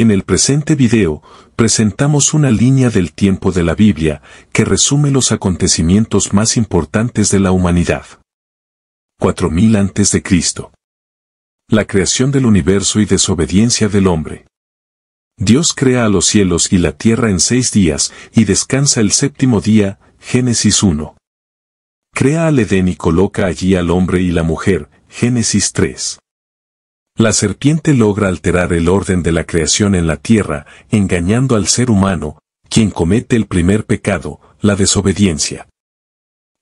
En el presente video, presentamos una línea del tiempo de la Biblia que resume los acontecimientos más importantes de la humanidad. 4000 a.C. La creación del universo y desobediencia del hombre. Dios crea a los cielos y la tierra en seis días y descansa el séptimo día, Génesis 1. Crea al Edén y coloca allí al hombre y la mujer, Génesis 3. La serpiente logra alterar el orden de la creación en la tierra, engañando al ser humano, quien comete el primer pecado, la desobediencia.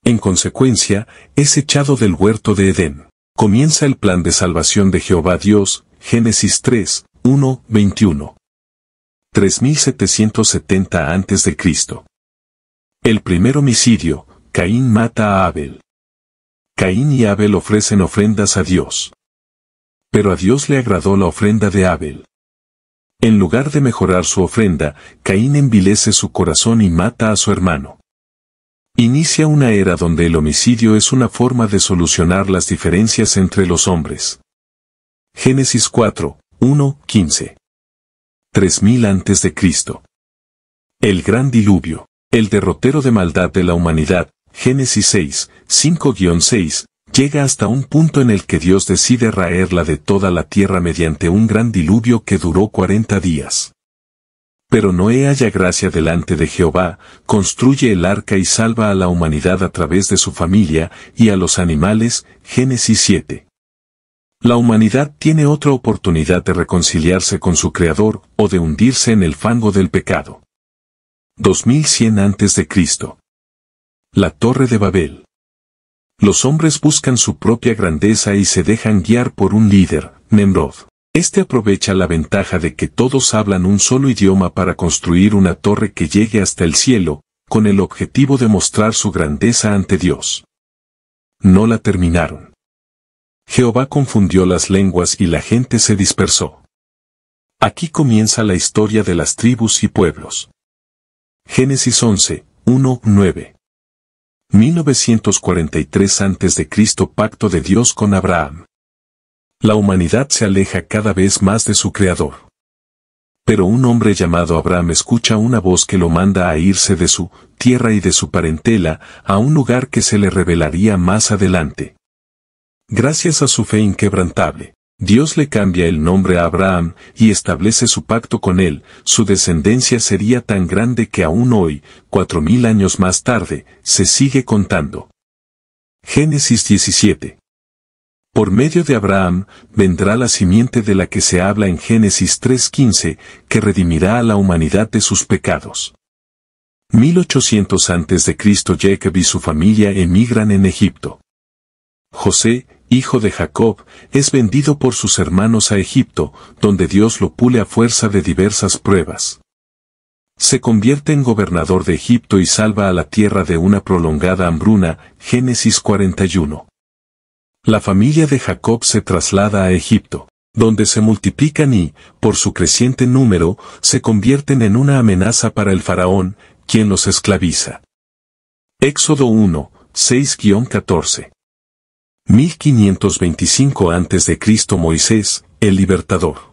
En consecuencia, es echado del huerto de Edén. Comienza el plan de salvación de Jehová Dios, Génesis 3, 1, 21. 3770 a.C. El primer homicidio, Caín mata a Abel. Caín y Abel ofrecen ofrendas a Dios. Pero a Dios le agradó la ofrenda de Abel. En lugar de mejorar su ofrenda, Caín envilece su corazón y mata a su hermano. Inicia una era donde el homicidio es una forma de solucionar las diferencias entre los hombres. Génesis 4, 1, 15. 3000 antes de Cristo. El gran diluvio, el derrotero de maldad de la humanidad, Génesis 6, 5-6, llega hasta un punto en el que Dios decide raerla de toda la tierra mediante un gran diluvio que duró 40 días. Pero Noé haya gracia delante de Jehová, construye el arca y salva a la humanidad a través de su familia y a los animales, Génesis 7. La humanidad tiene otra oportunidad de reconciliarse con su Creador o de hundirse en el fango del pecado. 2100 a.C. La Torre de Babel. Los hombres buscan su propia grandeza y se dejan guiar por un líder, Nemrod. Este aprovecha la ventaja de que todos hablan un solo idioma para construir una torre que llegue hasta el cielo, con el objetivo de mostrar su grandeza ante Dios. No la terminaron. Jehová confundió las lenguas y la gente se dispersó. Aquí comienza la historia de las tribus y pueblos. Génesis 11, 1, 9. 1943 a.C. Pacto de Dios con Abraham. La humanidad se aleja cada vez más de su Creador. Pero un hombre llamado Abraham escucha una voz que lo manda a irse de su tierra y de su parentela a un lugar que se le revelaría más adelante. Gracias a su fe inquebrantable, Dios le cambia el nombre a Abraham y establece su pacto con él, su descendencia sería tan grande que aún hoy, cuatro mil años más tarde, se sigue contando. Génesis 17. Por medio de Abraham vendrá la simiente de la que se habla en Génesis 3.15, que redimirá a la humanidad de sus pecados. 1800 antes de Cristo Jacob y su familia emigran en Egipto. José, hijo de Jacob, es vendido por sus hermanos a Egipto, donde Dios lo pule a fuerza de diversas pruebas. Se convierte en gobernador de Egipto y salva a la tierra de una prolongada hambruna, Génesis 41. La familia de Jacob se traslada a Egipto, donde se multiplican y, por su creciente número, se convierten en una amenaza para el faraón, quien los esclaviza. Éxodo 1, 6-14 1525 a.C. Moisés, el libertador.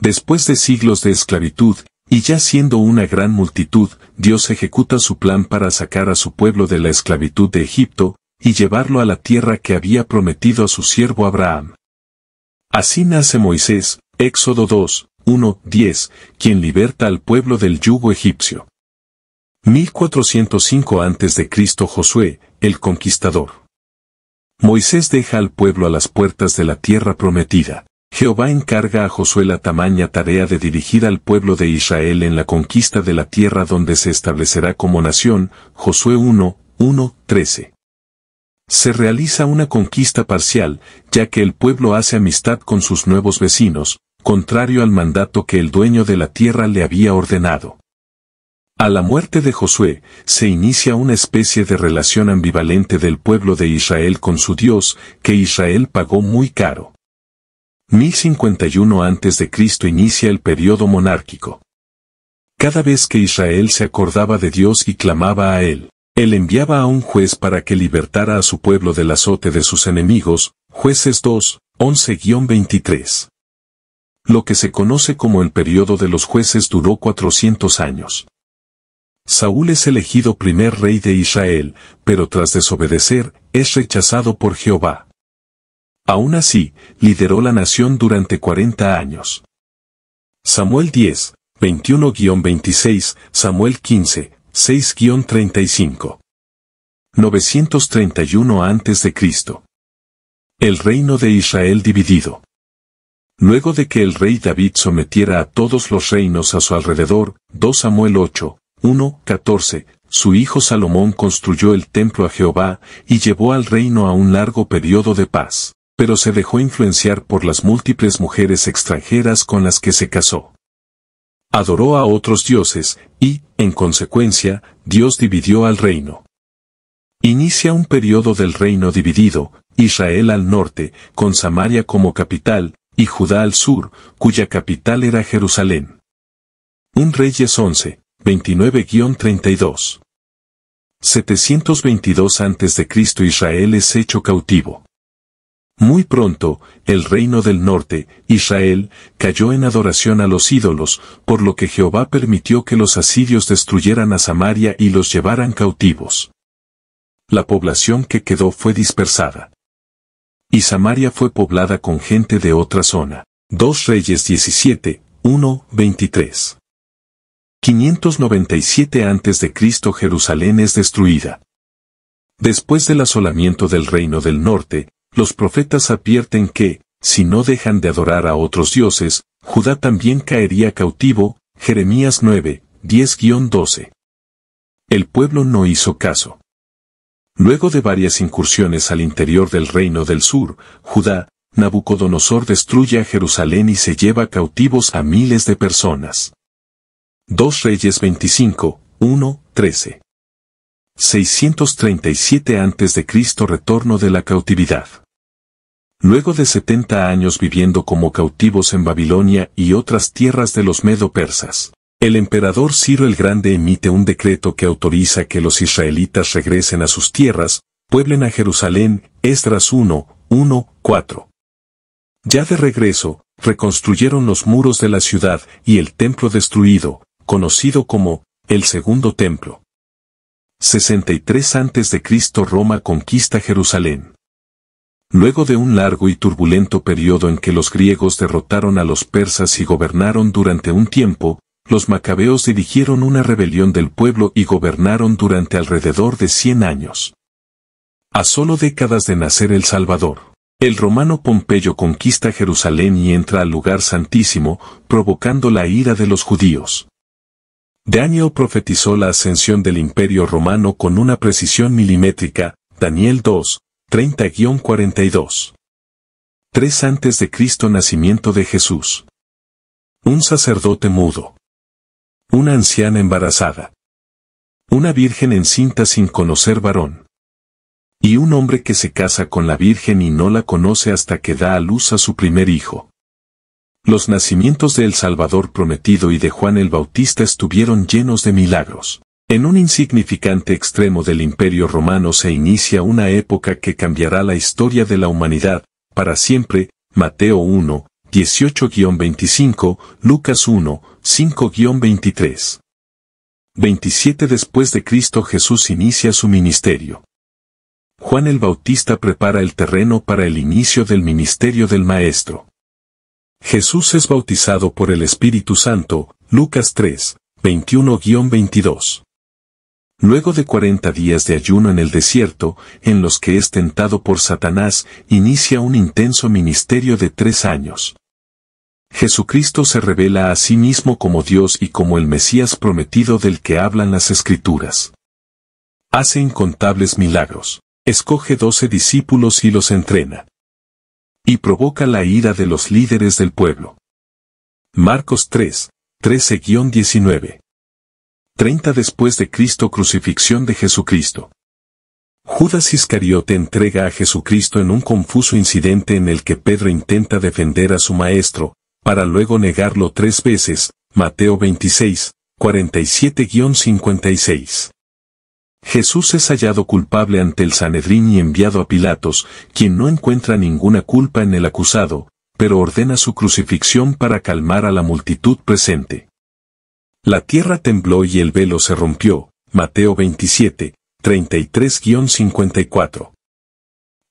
Después de siglos de esclavitud, y ya siendo una gran multitud, Dios ejecuta su plan para sacar a su pueblo de la esclavitud de Egipto, y llevarlo a la tierra que había prometido a su siervo Abraham. Así nace Moisés, Éxodo 2, 1, 10, quien liberta al pueblo del yugo egipcio. 1405 a.C. Josué, el conquistador. Moisés deja al pueblo a las puertas de la tierra prometida. Jehová encarga a Josué la tamaña tarea de dirigir al pueblo de Israel en la conquista de la tierra donde se establecerá como nación, Josué 1, Se realiza una conquista parcial, ya que el pueblo hace amistad con sus nuevos vecinos, contrario al mandato que el dueño de la tierra le había ordenado. A la muerte de Josué, se inicia una especie de relación ambivalente del pueblo de Israel con su Dios, que Israel pagó muy caro. 1051 a.C. inicia el periodo monárquico. Cada vez que Israel se acordaba de Dios y clamaba a él, él enviaba a un juez para que libertara a su pueblo del azote de sus enemigos, jueces 2, 11-23. Lo que se conoce como el periodo de los jueces duró 400 años. Saúl es elegido primer rey de Israel, pero tras desobedecer, es rechazado por Jehová. Aún así, lideró la nación durante 40 años. Samuel 10, 21-26, Samuel 15, 6-35. 931 a.C. El reino de Israel dividido. Luego de que el rey David sometiera a todos los reinos a su alrededor, 2 Samuel 8, 1.14. Su hijo Salomón construyó el templo a Jehová y llevó al reino a un largo periodo de paz, pero se dejó influenciar por las múltiples mujeres extranjeras con las que se casó. Adoró a otros dioses y, en consecuencia, Dios dividió al reino. Inicia un periodo del reino dividido, Israel al norte, con Samaria como capital, y Judá al sur, cuya capital era Jerusalén. Un es 11, 29-32. 722 a.C. Israel es hecho cautivo. Muy pronto, el reino del norte, Israel, cayó en adoración a los ídolos, por lo que Jehová permitió que los asirios destruyeran a Samaria y los llevaran cautivos. La población que quedó fue dispersada. Y Samaria fue poblada con gente de otra zona. Dos Reyes 17, 1, 23. 597 a.C. Jerusalén es destruida. Después del asolamiento del reino del norte, los profetas advierten que, si no dejan de adorar a otros dioses, Judá también caería cautivo, Jeremías 9, 10-12. El pueblo no hizo caso. Luego de varias incursiones al interior del reino del sur, Judá, Nabucodonosor destruye a Jerusalén y se lleva cautivos a miles de personas. 2 Reyes 25, 1, 13. 637 a.C. Retorno de la cautividad. Luego de 70 años viviendo como cautivos en Babilonia y otras tierras de los medo-persas, el emperador Ciro el Grande emite un decreto que autoriza que los israelitas regresen a sus tierras, pueblen a Jerusalén, Esdras 1, 1, 4. Ya de regreso, reconstruyeron los muros de la ciudad y el templo destruido, conocido como el Segundo Templo. 63 a.C. Roma conquista Jerusalén. Luego de un largo y turbulento periodo en que los griegos derrotaron a los persas y gobernaron durante un tiempo, los macabeos dirigieron una rebelión del pueblo y gobernaron durante alrededor de 100 años. A solo décadas de nacer el Salvador, el romano Pompeyo conquista Jerusalén y entra al lugar santísimo, provocando la ira de los judíos. Daniel profetizó la ascensión del imperio romano con una precisión milimétrica, Daniel 2, 30-42. Tres antes de Cristo nacimiento de Jesús. Un sacerdote mudo. Una anciana embarazada. Una virgen encinta sin conocer varón. Y un hombre que se casa con la virgen y no la conoce hasta que da a luz a su primer hijo. Los nacimientos de El Salvador prometido y de Juan el Bautista estuvieron llenos de milagros. En un insignificante extremo del imperio romano se inicia una época que cambiará la historia de la humanidad, para siempre, Mateo 1, 18-25, Lucas 1, 5-23. 27 después de Cristo Jesús inicia su ministerio. Juan el Bautista prepara el terreno para el inicio del ministerio del Maestro. Jesús es bautizado por el Espíritu Santo, Lucas 3, 21-22. Luego de cuarenta días de ayuno en el desierto, en los que es tentado por Satanás, inicia un intenso ministerio de tres años. Jesucristo se revela a sí mismo como Dios y como el Mesías prometido del que hablan las Escrituras. Hace incontables milagros, escoge doce discípulos y los entrena y provoca la ira de los líderes del pueblo. Marcos 3, 13-19. 30 después de Cristo crucifixión de Jesucristo. Judas Iscariote entrega a Jesucristo en un confuso incidente en el que Pedro intenta defender a su maestro, para luego negarlo tres veces, Mateo 26, 47-56. Jesús es hallado culpable ante el Sanedrín y enviado a Pilatos, quien no encuentra ninguna culpa en el acusado, pero ordena su crucifixión para calmar a la multitud presente. La tierra tembló y el velo se rompió. Mateo 27, 33-54.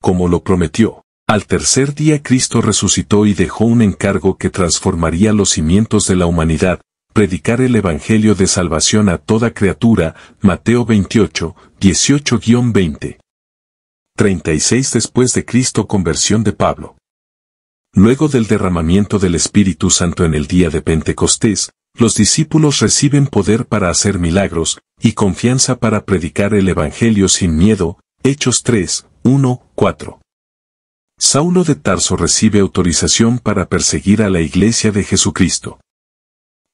Como lo prometió, al tercer día Cristo resucitó y dejó un encargo que transformaría los cimientos de la humanidad, predicar el Evangelio de salvación a toda criatura, Mateo 28, 18-20. 36 después de Cristo conversión de Pablo. Luego del derramamiento del Espíritu Santo en el día de Pentecostés, los discípulos reciben poder para hacer milagros, y confianza para predicar el Evangelio sin miedo, Hechos 3, 1, 4. Saulo de Tarso recibe autorización para perseguir a la iglesia de Jesucristo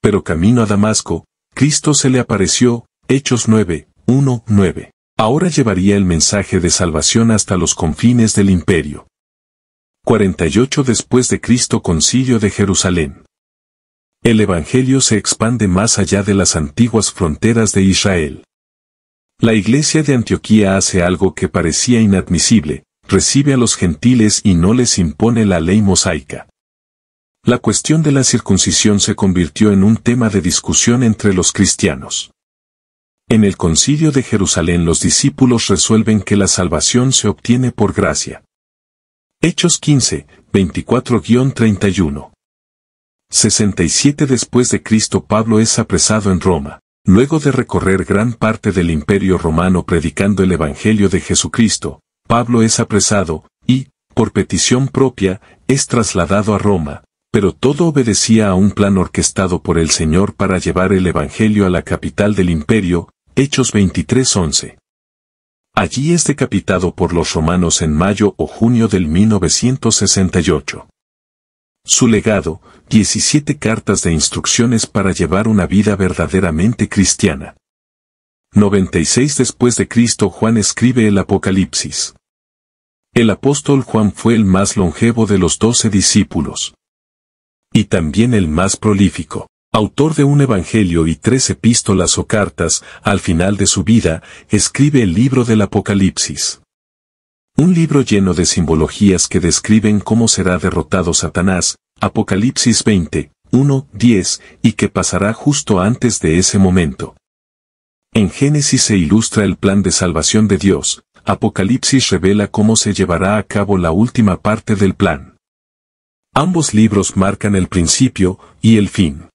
pero camino a Damasco, Cristo se le apareció, Hechos 9, 1, 9. Ahora llevaría el mensaje de salvación hasta los confines del imperio. 48 después de Cristo Concilio de Jerusalén. El Evangelio se expande más allá de las antiguas fronteras de Israel. La iglesia de Antioquía hace algo que parecía inadmisible, recibe a los gentiles y no les impone la ley mosaica. La cuestión de la circuncisión se convirtió en un tema de discusión entre los cristianos. En el concilio de Jerusalén los discípulos resuelven que la salvación se obtiene por gracia. Hechos 15, 24-31. 67 después de Cristo Pablo es apresado en Roma, luego de recorrer gran parte del imperio romano predicando el Evangelio de Jesucristo, Pablo es apresado, y, por petición propia, es trasladado a Roma, pero todo obedecía a un plan orquestado por el Señor para llevar el Evangelio a la capital del imperio, Hechos 23:11. Allí es decapitado por los romanos en mayo o junio del 1968. Su legado, 17 cartas de instrucciones para llevar una vida verdaderamente cristiana. 96 después de Cristo Juan escribe el Apocalipsis. El apóstol Juan fue el más longevo de los doce discípulos y también el más prolífico. Autor de un evangelio y tres epístolas o cartas, al final de su vida, escribe el libro del Apocalipsis. Un libro lleno de simbologías que describen cómo será derrotado Satanás, Apocalipsis 20, 1, 10, y que pasará justo antes de ese momento. En Génesis se ilustra el plan de salvación de Dios, Apocalipsis revela cómo se llevará a cabo la última parte del plan. Ambos libros marcan el principio y el fin.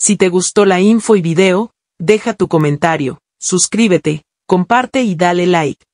Si te gustó la info y video, deja tu comentario, suscríbete, comparte y dale like.